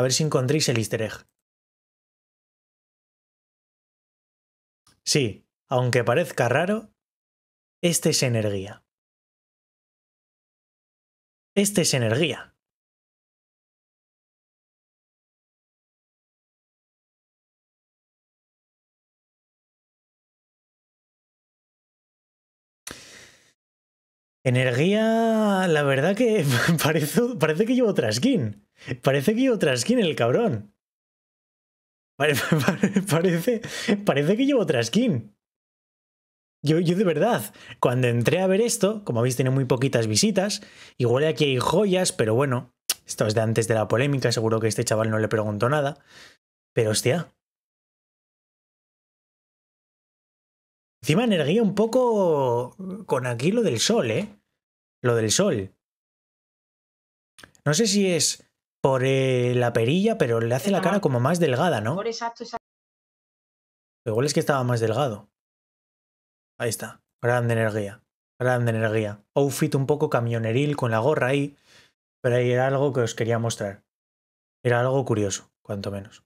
a ver si encontréis el easter egg. Sí, aunque parezca raro, este es energía. Este es energía. Energía, la verdad que parece, que llevo otra skin. Parece que llevo otra skin el cabrón. parece, parece que llevo otra skin. Yo, yo, de verdad, cuando entré a ver esto, como habéis tiene muy poquitas visitas, igual aquí hay joyas, pero bueno, esto es de antes de la polémica, seguro que este chaval no le preguntó nada. Pero hostia. Encima energía un poco con aquí lo del sol, ¿eh? lo del sol. No sé si es por eh, la perilla, pero le hace la cara como más delgada, ¿no? Por exacto, exacto. Igual es que estaba más delgado. Ahí está. Grande energía. Grande energía. Outfit un poco camioneril con la gorra ahí. Pero ahí era algo que os quería mostrar. Era algo curioso, cuanto menos.